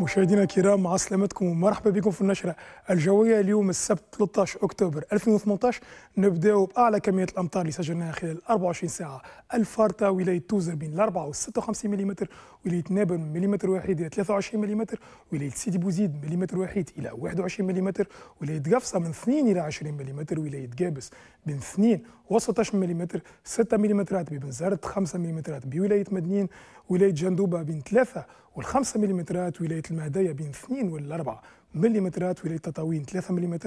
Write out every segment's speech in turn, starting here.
مشاهدينا الكرام مع سلامتكم ومرحبا بكم في النشرة الجوية اليوم السبت 13 أكتوبر 2018 نبدأ بأعلى كمية الأمطار اللي سجلناها خلال 24 ساعة الفارطة ولاية توزر بين 4 و 56 ملم ولاية نابل من واحد إلى 23 ملم ولاية سيدي بوزيد ملم واحد إلى 21 ملم ولاية قفصة من 2 إلى 20 ملم ولاية قابس من 2 و 16 ملم 6 ملم بن 5 ملم بولاية مدنين ولايه جندوبه بين 3 وال5 ملم ولايه المهديه بين 2 وال4 ملم ولايه تطاوين 3 ملم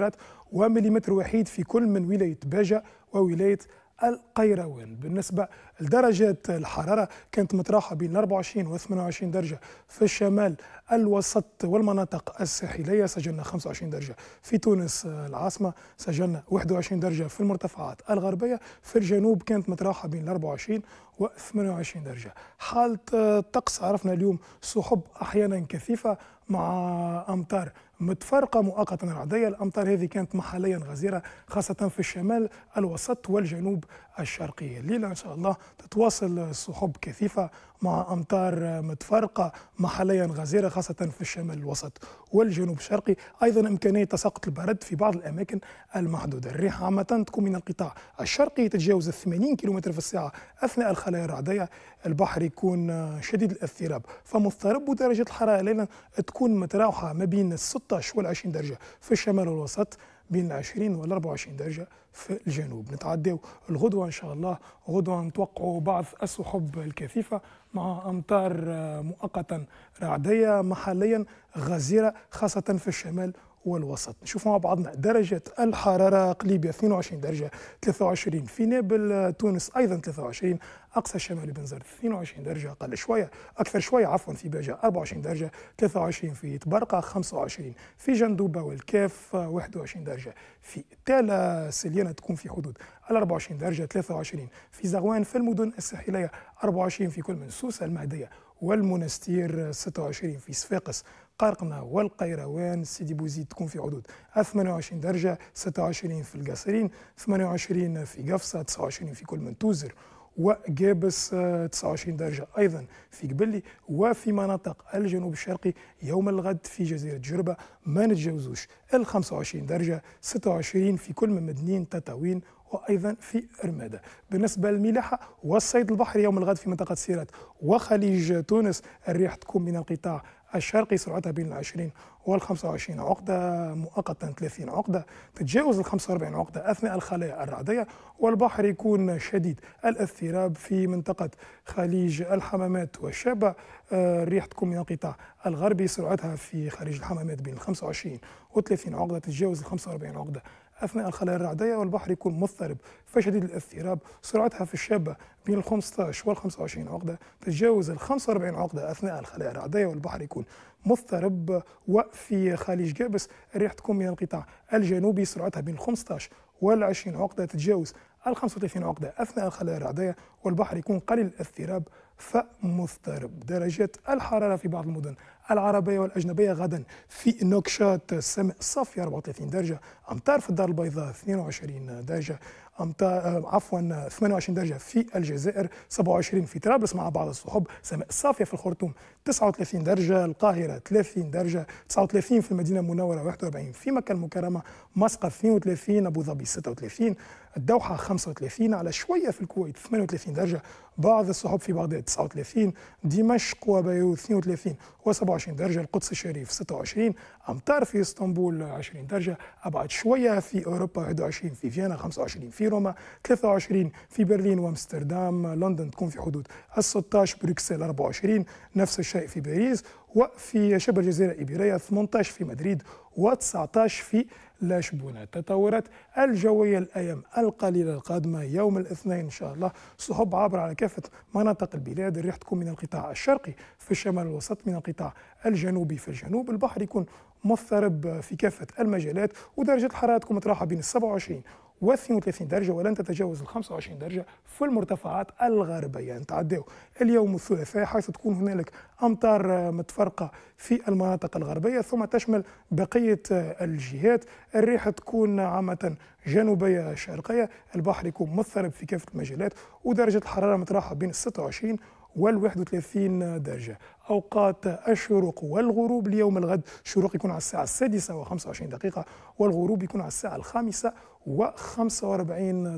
ومليمتر وحيد في كل من ولايه باجه وولايه القيروان بالنسبة لدرجة الحرارة كانت متراحة بين 24 و 28 درجة في الشمال الوسط والمناطق الساحلية سجلنا 25 درجة في تونس العاصمة سجلنا 21 درجة في المرتفعات الغربية في الجنوب كانت متراحة بين 24 و28 درجة حالة الطقس عرفنا اليوم سحب أحيانا كثيفة مع أمطار متفرقة مؤقتا رعدية الأمطار هذه كانت محليا غزيرة خاصة في الشمال الوسط والجنوب الشرقي الليلة إن شاء الله تتواصل سحب كثيفة مع أمطار متفرقة محليا غزيرة خاصة في الشمال الوسط والجنوب الشرقي أيضا إمكانية تساقط البرد في بعض الأماكن المحدودة الريح عامة تكون من القطاع الشرقي تتجاوز 80 كم في الساعة أثناء الخلال الحالة الرعدية البحر يكون شديد الاضطراب فمضطرب ودرجة الحرارة ليلا تكون متراوحة ما بين 16 وال 20 درجة في الشمال والوسط بين 20 وال 24 درجة في الجنوب نتعداو الغدوة إن شاء الله غدوة نتوقعوا بعض السحب الكثيفة مع أمطار مؤقتا رعدية محليا غزيرة خاصة في الشمال والوسط نشوف مع بعضنا درجة الحرارة قليبية 22 درجة 23 في نابل آه، تونس أيضا 23 أقصى الشمال بنزرت 22 درجة أقل شوية أكثر شوية عفوا في باجة 24 درجة 23 في تبرقة 25 في جندوبة والكاف 21 آه، درجة في تالا سليانة تكون في حدود 24 درجة 23 في زغوان في المدن الساحلية 24 في كل من سوسة المهدية والمنستير 26 آه، في صفاقس قرقنة والقيروان سيدي بوزيد تكون في حدود 28 درجة 26 في القصرين 28 في قفصة 29 في كل من توزر وقابس 29 آه، درجة أيضا في قبلي وفي مناطق الجنوب الشرقي يوم الغد في جزيرة جربة ما نتجاوزوش ال 25 درجة 26 في كل من مدنين تطاوين وايضا في ارماده. بالنسبه للملاحه والصيد البحري يوم الغد في منطقه سيرات وخليج تونس الريح تكون من القطاع الشرقي سرعتها بين 20 وال 25 عقدة مؤقتا 30 عقدة تتجاوز ال 45 عقدة أثناء الخلايا الرعدية والبحر يكون شديد الاضطراب في منطقة خليج الحمامات والشابة آه، الريح تكون من القطاع الغربي سرعتها في خليج الحمامات بين ال 25 و 30 عقدة تتجاوز ال 45 عقدة أثناء الخلايا الرعدية والبحر يكون مضطرب فشديد الاضطراب سرعتها في الشابة بين ال 15 وال 25 عقدة تتجاوز ال 45 عقدة أثناء الخلايا الرعدية والبحر يكون مضطرب وفي خليج جابس الريح تكون من القطاع الجنوبي سرعتها بين ال 15 وال 20 عقدة تتجاوز ال 35 عقدة أثناء الخلايا الرعدية والبحر يكون قليل الاضطراب فمضطرب درجات الحرارة في بعض المدن العربية والأجنبية غدا في نوكشات سماء صافية 34 درجة أمطار في الدار البيضاء 22 درجة أمطار آه، عفوا 28 درجة في الجزائر 27 في طرابلس مع بعض الصحب سماء صافية في الخرطوم 39 درجة القاهرة 30 درجة 39 في المدينة المنورة 41 في مكة المكرمة مسقط 32 أبو ظبي 36 الدوحة 35 على شوية في الكويت 38 درجة بعض الصحب في بغداد 39 دمشق وبيروت 32 و27 درجة القدس الشريف 26 أمطار في اسطنبول 20 درجة أبعد شوية في أوروبا 21 في فيينا 25 في روما 23 في برلين وامستردام لندن تكون في حدود ال 16 بروكسل 24 نفس الشيء في باريس وفي شبه الجزيرة الإيبيرية 18 في مدريد و19 في لا شبونة تطورات الجوية الأيام القليلة القادمة يوم الاثنين إن شاء الله صحب عابرة على كافة مناطق البلاد الريح تكون من القطاع الشرقي في الشمال الوسط من القطاع الجنوبي في الجنوب البحر يكون مضطرب في كافة المجالات ودرجة الحرارة تكون متراحة بين 27 و32 درجة ولن تتجاوز ال 25 درجة في المرتفعات الغربية نتعداو اليوم الثلاثاء حيث تكون هنالك أمطار متفرقة في المناطق الغربية ثم تشمل بقية الجهات الريح تكون عامة جنوبية شرقية البحر يكون مضطرب في كافة المجالات ودرجة الحرارة متراحة بين 26 31 درجة أوقات الشروق والغروب ليوم الغد الشروق يكون على الساعة السادسة السادسة و25 دقيقة والغروب يكون على الساعة الخامسة الخامسة و45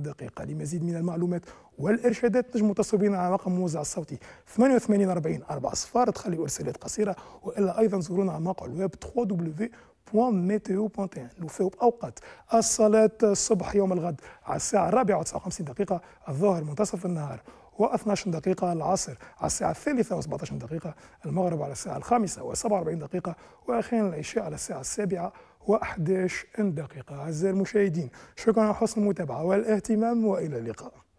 دقيقة لمزيد من المعلومات والإرشادات نجم تصلوا بنا على رقم الموزع الصوتي 88 40 4 صفار تخلي إرسالات قصيرة وإلا أيضا زورونا على موقع الويب 3 www.meteo.in نوفيو بأوقات الصلاة الصبح يوم الغد على الساعة الرابعة و59 دقيقة الظهر منتصف النهار و12 دقيقة العصر على الساعة الثالثة و17 دقيقة المغرب على الساعة الخامسة و47 دقيقة وأخيرا العشاء على الساعة السابعة و11 دقيقة أعزائي المشاهدين شكرا على حسن المتابعة والاهتمام وإلى اللقاء